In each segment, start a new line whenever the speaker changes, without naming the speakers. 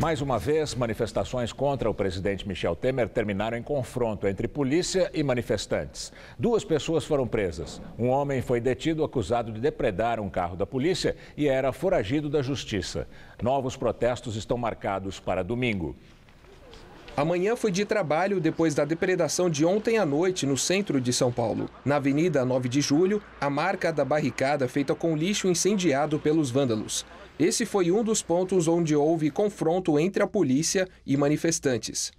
Mais uma vez, manifestações contra o presidente Michel Temer terminaram em confronto entre polícia e manifestantes. Duas pessoas foram presas. Um homem foi detido acusado de depredar um carro da polícia e era foragido da justiça. Novos protestos
estão marcados para domingo. Amanhã foi de trabalho depois da depredação de ontem à noite no centro de São Paulo. Na Avenida 9 de Julho, a marca da barricada feita com lixo incendiado pelos vândalos. Esse foi um dos pontos onde houve confronto entre a polícia e manifestantes.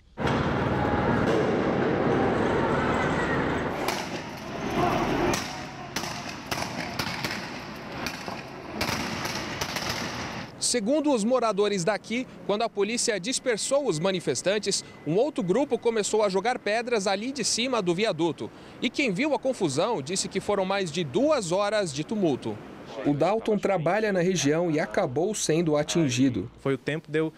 Segundo os moradores daqui, quando a polícia dispersou os manifestantes, um outro grupo começou a jogar pedras ali de cima do viaduto. E quem viu a confusão disse que foram mais de duas horas de tumulto. O Dalton trabalha na região e acabou sendo atingido. Foi o
tempo de eu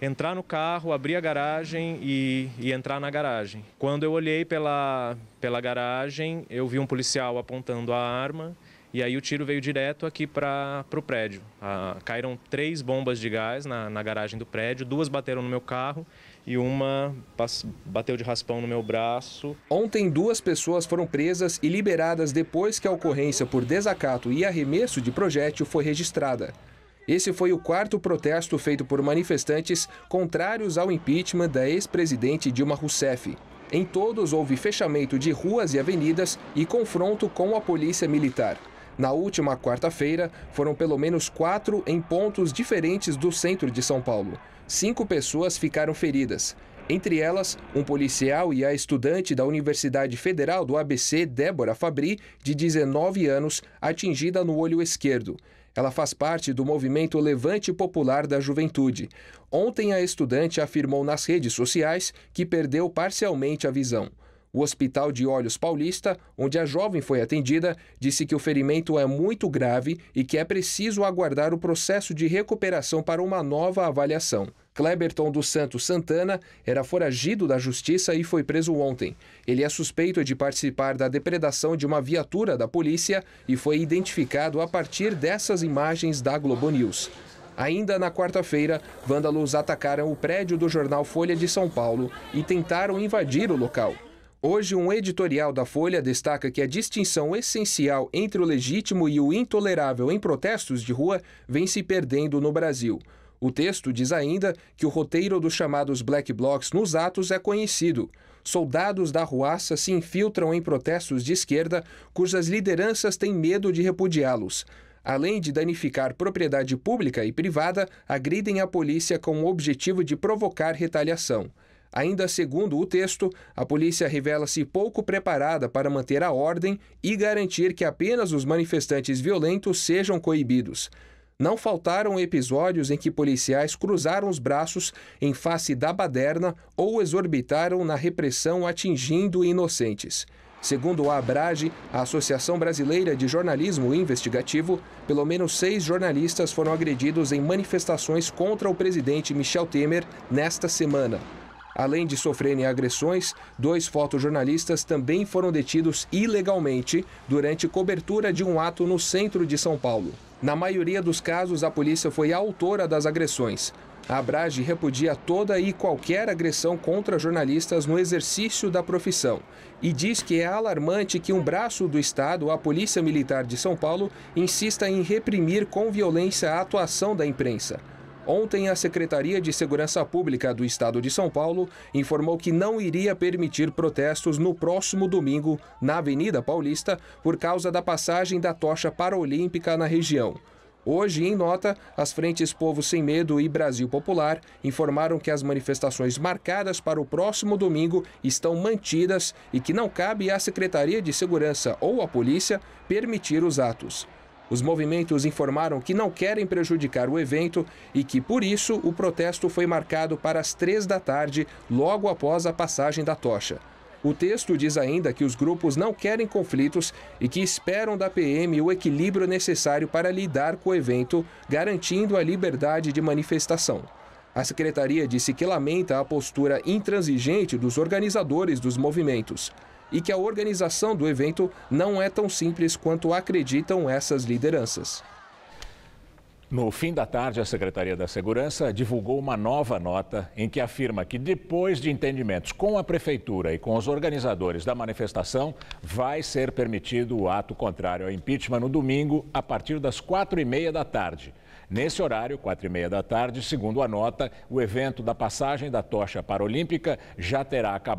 entrar no carro, abrir a garagem e, e, entrar na garagem. Quando eu olhei pela, pela garagem, eu vi um policial apontando a arma e aí o tiro veio direto aqui para o prédio. Ah, caíram três bombas de gás na, na garagem do prédio, duas bateram no meu carro e uma bateu de raspão no meu braço.
Ontem, duas pessoas foram presas e liberadas depois que a ocorrência por desacato e arremesso de projétil foi registrada. Esse foi o quarto protesto feito por manifestantes contrários ao impeachment da ex-presidente Dilma Rousseff. Em todos houve fechamento de ruas e avenidas e confronto com a polícia militar. Na última quarta-feira, foram pelo menos quatro em pontos diferentes do centro de São Paulo. Cinco pessoas ficaram feridas. Entre elas, um policial e a estudante da Universidade Federal do ABC, Débora Fabri, de 19 anos, atingida no olho esquerdo. Ela faz parte do movimento Levante Popular da Juventude. Ontem, a estudante afirmou nas redes sociais que perdeu parcialmente a visão. O Hospital de Olhos Paulista, onde a jovem foi atendida, disse que o ferimento é muito grave e que é preciso aguardar o processo de recuperação para uma nova avaliação. Kleberton dos Santos Santana era foragido da justiça e foi preso ontem. Ele é suspeito de participar da depredação de uma viatura da polícia e foi identificado a partir dessas imagens da Globo News. Ainda na quarta-feira, vândalos atacaram o prédio do jornal Folha de São Paulo e tentaram invadir o local. Hoje, um editorial da Folha destaca que a distinção essencial entre o legítimo e o intolerável em protestos de rua vem se perdendo no Brasil. O texto diz ainda que o roteiro dos chamados black blocs nos atos é conhecido. Soldados da ruaça se infiltram em protestos de esquerda cujas lideranças têm medo de repudiá-los. Além de danificar propriedade pública e privada, agridem a polícia com o objetivo de provocar retaliação. Ainda segundo o texto, a polícia revela-se pouco preparada para manter a ordem e garantir que apenas os manifestantes violentos sejam coibidos. Não faltaram episódios em que policiais cruzaram os braços em face da baderna ou exorbitaram na repressão atingindo inocentes. Segundo a Abrage, a Associação Brasileira de Jornalismo Investigativo, pelo menos seis jornalistas foram agredidos em manifestações contra o presidente Michel Temer nesta semana. Além de sofrerem agressões, dois fotojornalistas também foram detidos ilegalmente durante cobertura de um ato no centro de São Paulo. Na maioria dos casos, a polícia foi autora das agressões. A Brage repudia toda e qualquer agressão contra jornalistas no exercício da profissão e diz que é alarmante que um braço do Estado, a Polícia Militar de São Paulo, insista em reprimir com violência a atuação da imprensa. Ontem, a Secretaria de Segurança Pública do Estado de São Paulo informou que não iria permitir protestos no próximo domingo na Avenida Paulista por causa da passagem da tocha paralímpica na região. Hoje, em nota, as frentes Povo Sem Medo e Brasil Popular informaram que as manifestações marcadas para o próximo domingo estão mantidas e que não cabe à Secretaria de Segurança ou à polícia permitir os atos. Os movimentos informaram que não querem prejudicar o evento e que, por isso, o protesto foi marcado para as três da tarde, logo após a passagem da tocha. O texto diz ainda que os grupos não querem conflitos e que esperam da PM o equilíbrio necessário para lidar com o evento, garantindo a liberdade de manifestação. A secretaria disse que lamenta a postura intransigente dos organizadores dos movimentos e que a organização do evento não é tão simples quanto acreditam essas lideranças. No fim da tarde, a Secretaria da Segurança divulgou
uma nova nota em que afirma que, depois de entendimentos com a Prefeitura e com os organizadores da manifestação, vai ser permitido o ato contrário ao impeachment no domingo, a partir das quatro e meia da tarde. Nesse horário, quatro e meia da tarde, segundo a nota, o evento da passagem da tocha Olímpica já terá acabado.